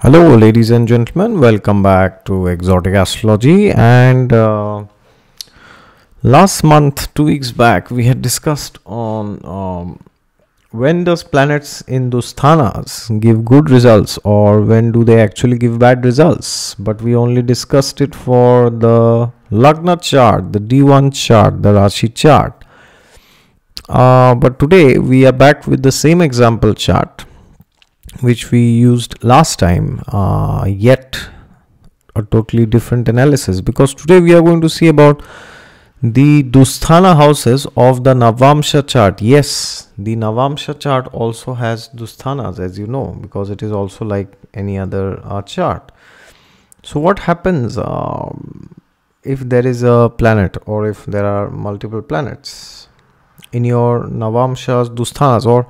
Hello, ladies and gentlemen, welcome back to Exotic Astrology. And uh, last month, two weeks back, we had discussed on um, when does planets in those thanas give good results or when do they actually give bad results. But we only discussed it for the Lagna chart, the D1 chart, the Rashi chart. Uh, but today we are back with the same example chart which we used last time uh, yet a totally different analysis because today we are going to see about the Dusthana houses of the Navamsha chart. Yes, the Navamsha chart also has Dusthanas as you know because it is also like any other uh, chart. So what happens um, if there is a planet or if there are multiple planets in your Navamsha's Dusthanas or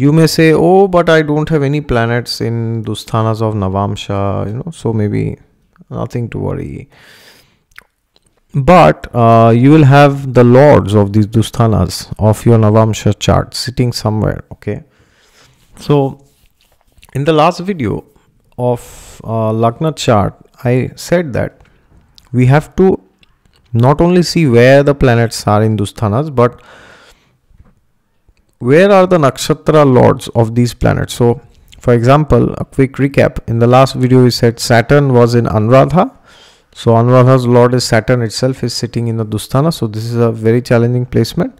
you may say, oh, but I don't have any planets in Dusthanas of navamsha you know, so maybe nothing to worry. But uh, you will have the lords of these Dusthanas of your navamsha chart sitting somewhere, okay? So, in the last video of uh, Lagna chart, I said that we have to not only see where the planets are in Dusthanas, but where are the nakshatra lords of these planets? So, for example, a quick recap in the last video, we said Saturn was in Anuradha. So, Anuradha's lord is Saturn itself, is sitting in the dustana So, this is a very challenging placement.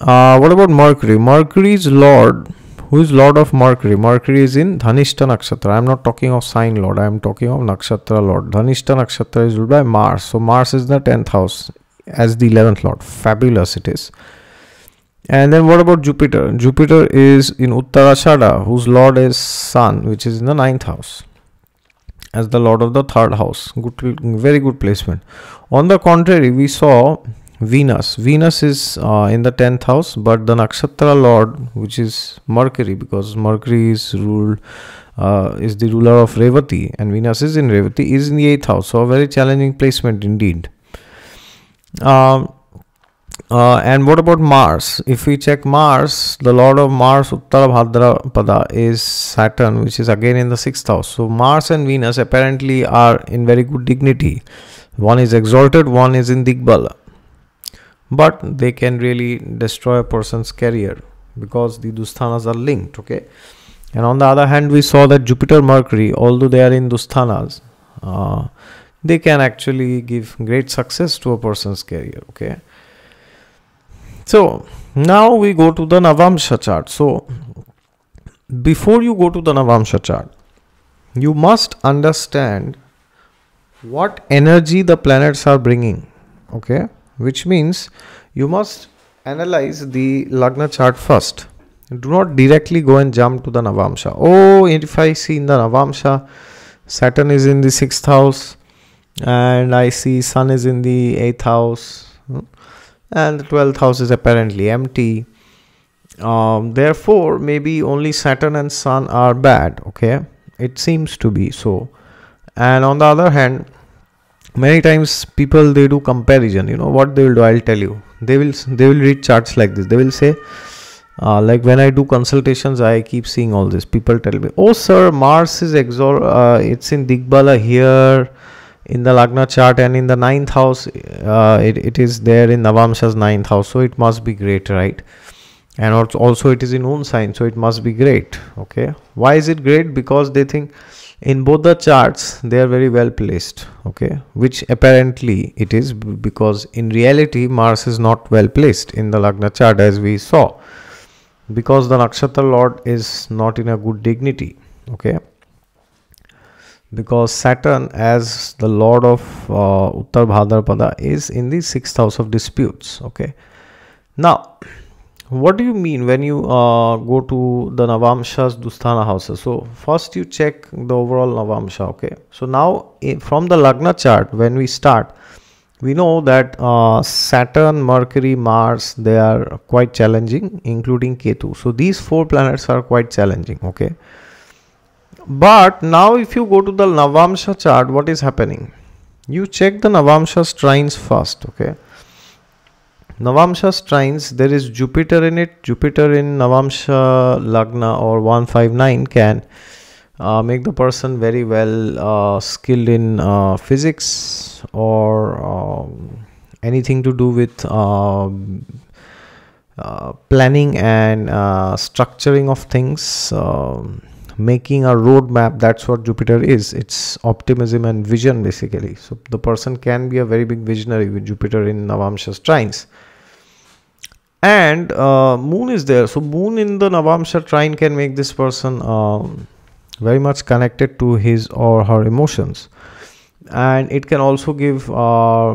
Uh, what about Mercury? Mercury's lord, who is lord of Mercury? Mercury is in Dhanishta Nakshatra. I am not talking of sign lord, I am talking of Nakshatra lord. Dhanishta Nakshatra is ruled by Mars. So, Mars is the 10th house as the 11th lord. Fabulous it is. And then what about Jupiter? Jupiter is in Uttarashada, whose lord is Sun, which is in the ninth house, as the lord of the third house. Good, very good placement. On the contrary, we saw Venus. Venus is uh, in the 10th house, but the Nakshatra Lord, which is Mercury, because Mercury is ruled uh, is the ruler of Revati, and Venus is in Revati, is in the 8th house. So a very challenging placement indeed. Um, uh, and what about Mars? If we check Mars, the lord of Mars, Uttarabhadrapada, is Saturn, which is again in the sixth house. So Mars and Venus apparently are in very good dignity. One is exalted, one is in Digbala. But they can really destroy a person's career because the Dusthanas are linked, okay? And on the other hand, we saw that Jupiter, Mercury, although they are in Dusthanas, uh, they can actually give great success to a person's career, okay? So now we go to the Navamsha chart. So before you go to the Navamsha chart, you must understand what energy the planets are bringing. Okay, which means you must analyze the Lagna chart first. Do not directly go and jump to the Navamsha. Oh, if I see in the Navamsha, Saturn is in the sixth house, and I see Sun is in the eighth house. Hmm? and the 12th house is apparently empty um, therefore maybe only saturn and sun are bad okay it seems to be so and on the other hand many times people they do comparison you know what they will do i'll tell you they will they will read charts like this they will say uh, like when i do consultations i keep seeing all this people tell me oh sir mars is exor uh, it's in digbala here in the Lagna chart and in the ninth house, uh, it, it is there in Navamsa's ninth house, so it must be great, right? And also, also it is in own sign, so it must be great. Okay, why is it great? Because they think in both the charts they are very well placed. Okay, which apparently it is because in reality Mars is not well placed in the Lagna chart as we saw, because the Nakshatra Lord is not in a good dignity. Okay because Saturn as the lord of uh, Uttar Bhadrapada is in the sixth house of disputes okay now what do you mean when you uh, go to the Navamsha's Dustana houses so first you check the overall Navamsha okay so now from the Lagna chart when we start we know that uh, Saturn Mercury Mars they are quite challenging including Ketu so these four planets are quite challenging okay but now if you go to the Navamsha chart, what is happening? You check the Navamsha trines first, okay? Navamsha trines, there is Jupiter in it. Jupiter in Navamsha Lagna or 159 can uh, make the person very well uh, skilled in uh, physics or um, anything to do with um, uh, planning and uh, structuring of things. Um, making a roadmap that's what jupiter is it's optimism and vision basically so the person can be a very big visionary with jupiter in navamsha trines and uh, moon is there so moon in the navamsha trine can make this person um, very much connected to his or her emotions and it can also give uh,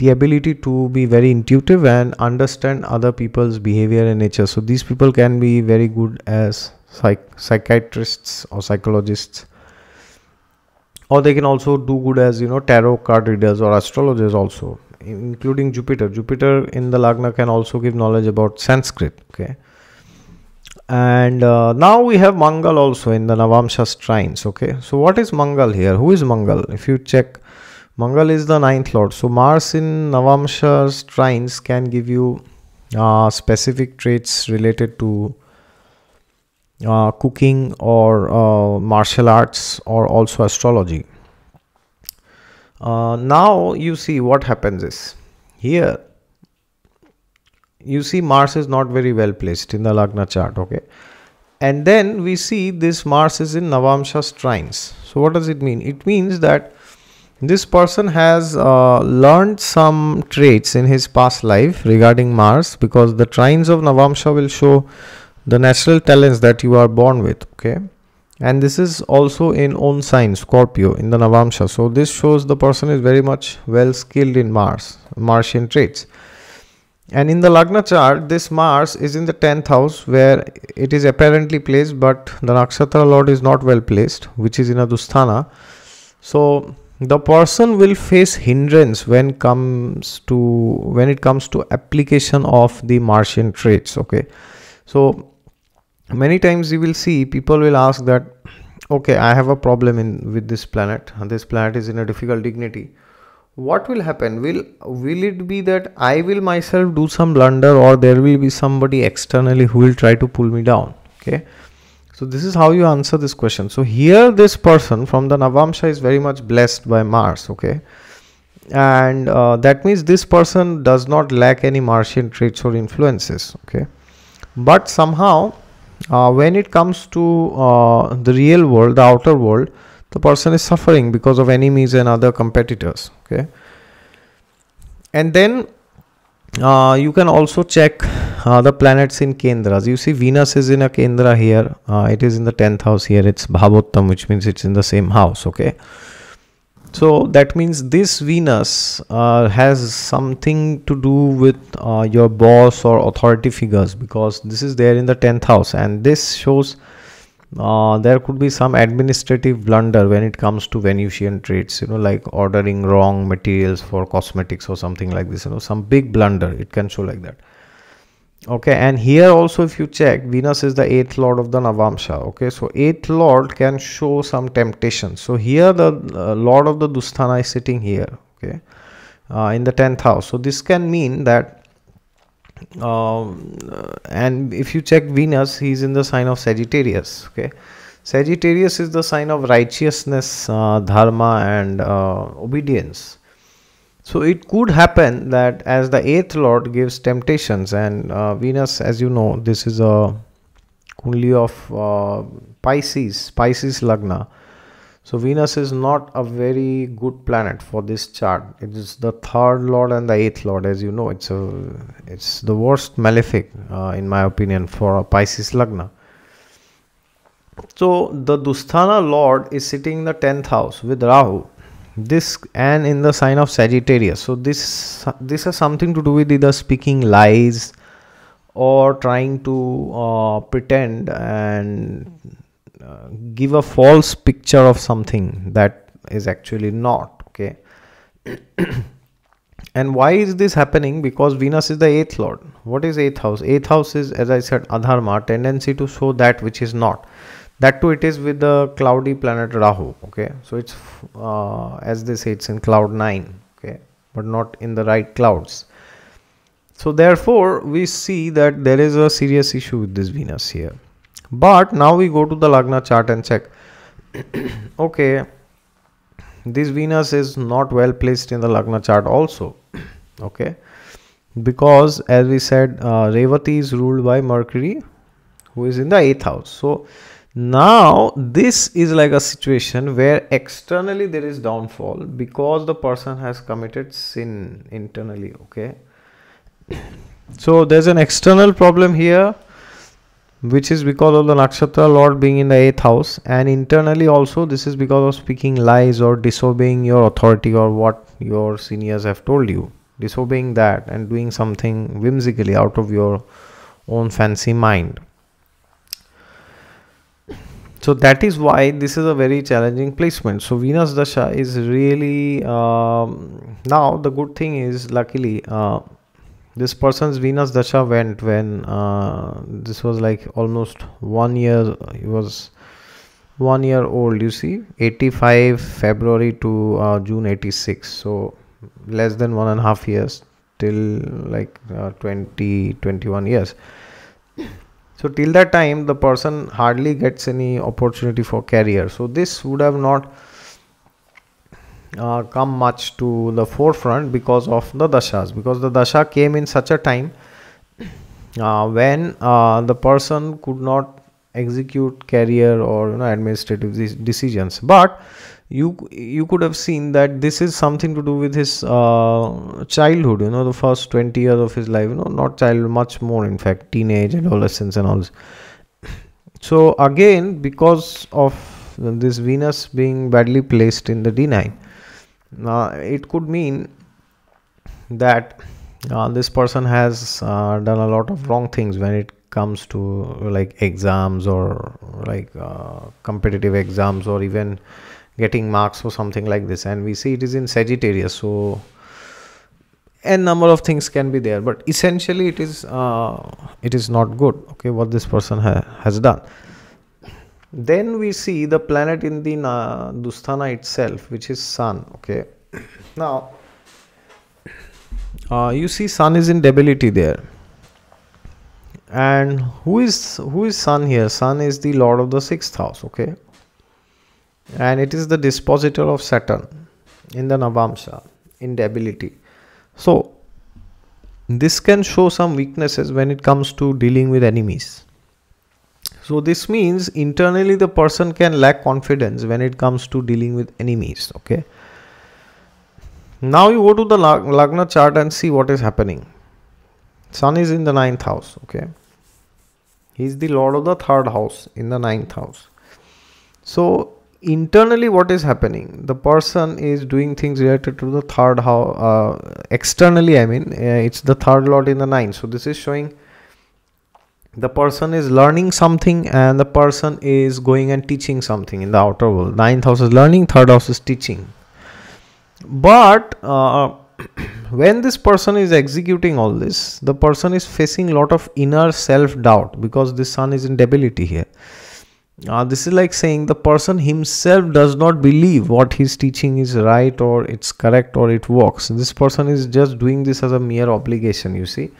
the ability to be very intuitive and understand other people's behavior and nature so these people can be very good as psych- psychiatrists or psychologists or they can also do good as you know tarot card readers or astrologers also including jupiter jupiter in the lagna can also give knowledge about sanskrit okay and uh, now we have mangal also in the navamsha shrines okay so what is mangal here who is mangal if you check mangal is the ninth lord so mars in navamsha shrines can give you uh, specific traits related to uh, cooking or uh, martial arts or also astrology. Uh, now you see what happens is here you see Mars is not very well placed in the Lagna chart, okay? And then we see this Mars is in Navamsha trines. So what does it mean? It means that this person has uh, learned some traits in his past life regarding Mars because the trines of Navamsha will show the natural talents that you are born with okay and this is also in own sign scorpio in the navamsha so this shows the person is very much well skilled in mars martian traits and in the lagna chart this mars is in the 10th house where it is apparently placed but the nakshatra lord is not well placed which is in a dustana so the person will face hindrance when comes to when it comes to application of the martian traits okay so many times you will see people will ask that okay i have a problem in with this planet this planet is in a difficult dignity what will happen will will it be that i will myself do some blunder or there will be somebody externally who will try to pull me down okay so this is how you answer this question so here this person from the navamsha is very much blessed by mars okay and uh, that means this person does not lack any martian traits or influences okay but somehow uh, when it comes to uh, the real world the outer world the person is suffering because of enemies and other competitors okay and then uh, you can also check uh, the planets in kendras you see venus is in a kendra here uh, it is in the 10th house here it's bhavottam which means it's in the same house okay so that means this Venus uh, has something to do with uh, your boss or authority figures because this is there in the 10th house and this shows uh, there could be some administrative blunder when it comes to Venusian traits, you know, like ordering wrong materials for cosmetics or something like this, you know, some big blunder. It can show like that okay and here also if you check venus is the eighth lord of the navamsha okay so eighth lord can show some temptation so here the uh, lord of the dustana is sitting here okay uh, in the 10th house so this can mean that um, uh, and if you check venus he's in the sign of sagittarius okay sagittarius is the sign of righteousness uh, dharma and uh, obedience so it could happen that as the eighth lord gives temptations, and uh, Venus, as you know, this is a Kundli of uh, Pisces, Pisces Lagna. So Venus is not a very good planet for this chart. It is the third lord and the eighth lord, as you know. It's a, it's the worst malefic, uh, in my opinion, for Pisces Lagna. So the Dustana lord is sitting in the tenth house with Rahu this and in the sign of sagittarius so this this has something to do with either speaking lies or trying to uh, pretend and uh, give a false picture of something that is actually not okay and why is this happening because venus is the eighth lord what is eighth house eighth house is as i said adharma tendency to show that which is not that too it is with the cloudy planet rahu okay so it's uh, as they say it's in cloud 9 okay but not in the right clouds so therefore we see that there is a serious issue with this venus here but now we go to the lagna chart and check okay this venus is not well placed in the lagna chart also okay because as we said uh, revati is ruled by mercury who is in the eighth house so now this is like a situation where externally there is downfall because the person has committed sin internally okay so there's an external problem here which is because of the nakshatra lord being in the eighth house and internally also this is because of speaking lies or disobeying your authority or what your seniors have told you disobeying that and doing something whimsically out of your own fancy mind so that is why this is a very challenging placement so venus dasha is really um, now the good thing is luckily uh, this person's venus dasha went when uh, this was like almost one year he was one year old you see 85 february to uh, june 86 so less than one and a half years till like uh, 20 21 years so till that time the person hardly gets any opportunity for career so this would have not uh, come much to the forefront because of the dashas because the dasha came in such a time uh, when uh, the person could not execute career or you know administrative decisions but you you could have seen that this is something to do with his uh, childhood you know the first 20 years of his life you know not child much more in fact teenage adolescence and all this so again because of this venus being badly placed in the d9 now uh, it could mean that uh, this person has uh, done a lot of wrong things when it comes to like exams or like uh, competitive exams or even getting marks for something like this and we see it is in sagittarius so a number of things can be there but essentially it is uh, it is not good okay what this person ha- has done then we see the planet in the uh, itself which is sun okay now uh, you see sun is in debility there and who is who is sun here sun is the lord of the sixth house okay and it is the dispositor of Saturn in the Navamsa in debility. So this can show some weaknesses when it comes to dealing with enemies. So this means internally the person can lack confidence when it comes to dealing with enemies. Okay. Now you go to the Lagna chart and see what is happening. Sun is in the ninth house. Okay. He is the lord of the third house in the ninth house. So internally what is happening the person is doing things related to the third how uh, externally i mean uh, it's the third lot in the nine so this is showing the person is learning something and the person is going and teaching something in the outer world ninth house is learning third house is teaching but uh, when this person is executing all this the person is facing lot of inner self doubt because this sun is in debility here uh, this is like saying the person himself does not believe what he's teaching is right or it's correct or it works. This person is just doing this as a mere obligation, you see.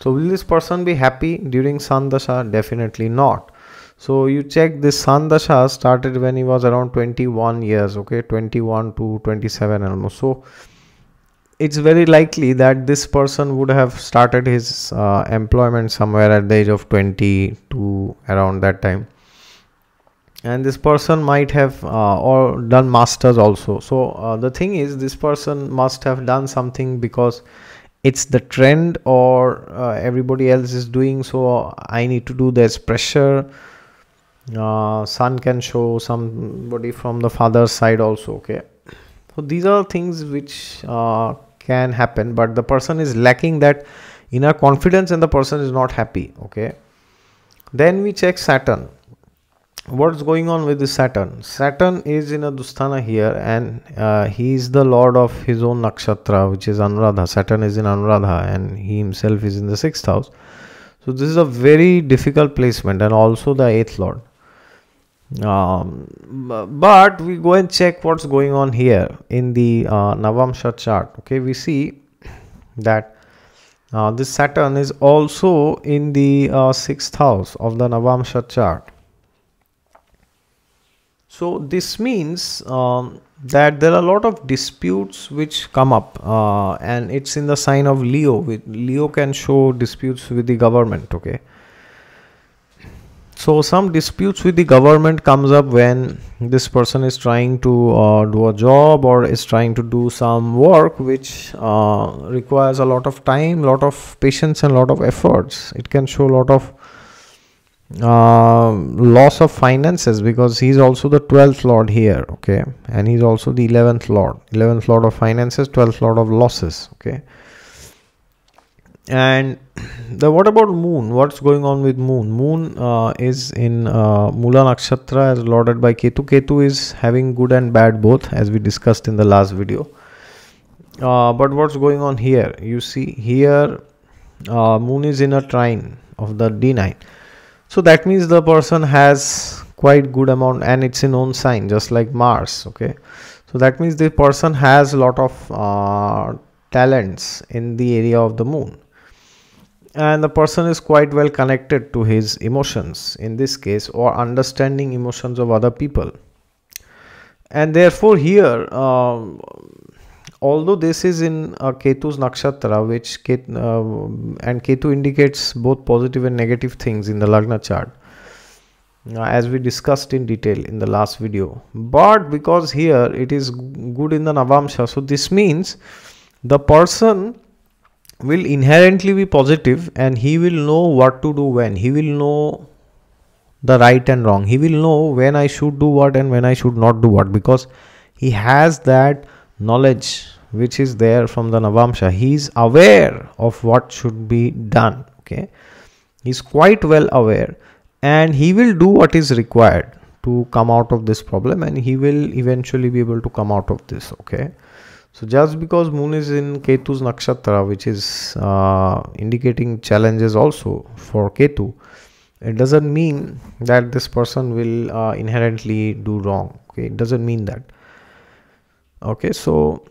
So, will this person be happy during Sandasha? Definitely not. So, you check this Sandasha started when he was around 21 years, okay, 21 to 27 almost. So, it's very likely that this person would have started his uh, employment somewhere at the age of 20 to around that time and this person might have uh, or done masters also so uh, the thing is this person must have done something because it's the trend or uh, everybody else is doing so i need to do there's pressure uh, son can show somebody from the father's side also okay so these are things which uh, can happen but the person is lacking that inner confidence and the person is not happy okay then we check saturn what's going on with the saturn saturn is in a dustana here and uh, he is the lord of his own nakshatra which is anuradha saturn is in anuradha and he himself is in the sixth house so this is a very difficult placement and also the eighth lord um, but we go and check what's going on here in the uh, navamsha chart okay we see that uh, this saturn is also in the uh, sixth house of the navamsha chart so this means um, that there are a lot of disputes which come up uh, and it's in the sign of Leo. Leo can show disputes with the government, okay? So some disputes with the government comes up when this person is trying to uh, do a job or is trying to do some work which uh, requires a lot of time, lot of patience and lot of efforts. It can show a lot of uh, loss of finances because he's also the 12th lord here okay and he's also the 11th lord 11th lord of finances 12th lord of losses okay and the what about moon what's going on with moon moon uh, is in uh, mula nakshatra as lauded by ketu ketu is having good and bad both as we discussed in the last video uh, but what's going on here you see here uh, moon is in a trine of the d9 so that means the person has quite good amount and it's in own sign just like mars okay so that means the person has a lot of uh, talents in the area of the moon and the person is quite well connected to his emotions in this case or understanding emotions of other people and therefore here um, although this is in uh, Ketu's nakshatra, which Ket, uh, and Ketu indicates both positive and negative things in the Lagna chart, uh, as we discussed in detail in the last video. But because here it is good in the Navamsha, so this means the person will inherently be positive and he will know what to do when. He will know the right and wrong. He will know when I should do what and when I should not do what because he has that knowledge which is there from the Navamsha. He is aware of what should be done. Okay, he is quite well aware, and he will do what is required to come out of this problem, and he will eventually be able to come out of this. Okay. So just because moon is in Ketu's nakshatra, which is uh, indicating challenges also for Ketu, it doesn't mean that this person will uh, inherently do wrong. Okay, it doesn't mean that okay so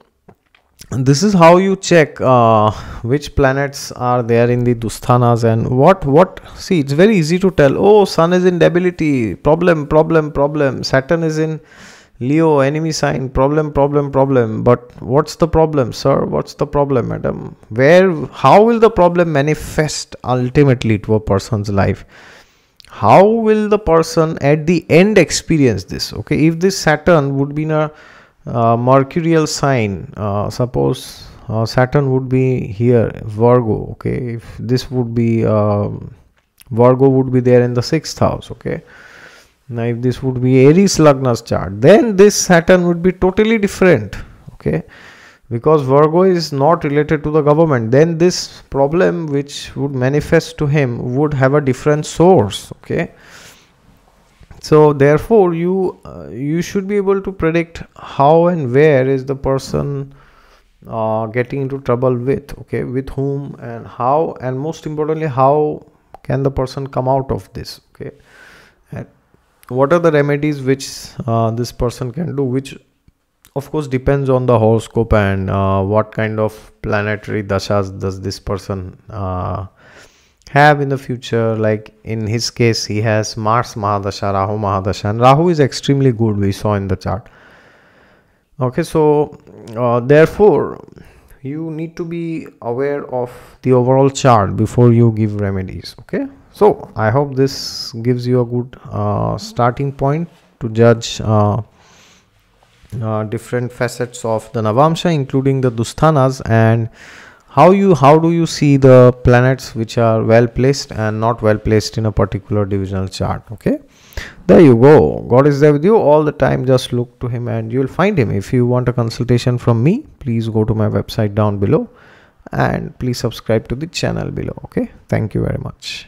this is how you check uh, which planets are there in the dusthanas and what what see it's very easy to tell oh sun is in debility problem problem problem saturn is in leo enemy sign problem problem problem but what's the problem sir what's the problem madam where how will the problem manifest ultimately to a person's life how will the person at the end experience this okay if this saturn would be in a uh, mercurial sign uh, suppose uh, Saturn would be here Virgo okay if this would be um, Virgo would be there in the sixth house okay now if this would be Aries Lagna's chart then this Saturn would be totally different okay because Virgo is not related to the government then this problem which would manifest to him would have a different source okay so therefore you uh, you should be able to predict how and where is the person uh, getting into trouble with okay with whom and how and most importantly how can the person come out of this okay and what are the remedies which uh, this person can do which of course depends on the horoscope and uh, what kind of planetary dashas does this person uh, have in the future like in his case he has mars mahadasha rahu mahadasha and rahu is extremely good we saw in the chart okay so uh, therefore you need to be aware of the overall chart before you give remedies okay so i hope this gives you a good uh, starting point to judge uh, uh different facets of the navamsha including the dustanas and how you how do you see the planets which are well placed and not well placed in a particular divisional chart okay there you go god is there with you all the time just look to him and you will find him if you want a consultation from me please go to my website down below and please subscribe to the channel below okay thank you very much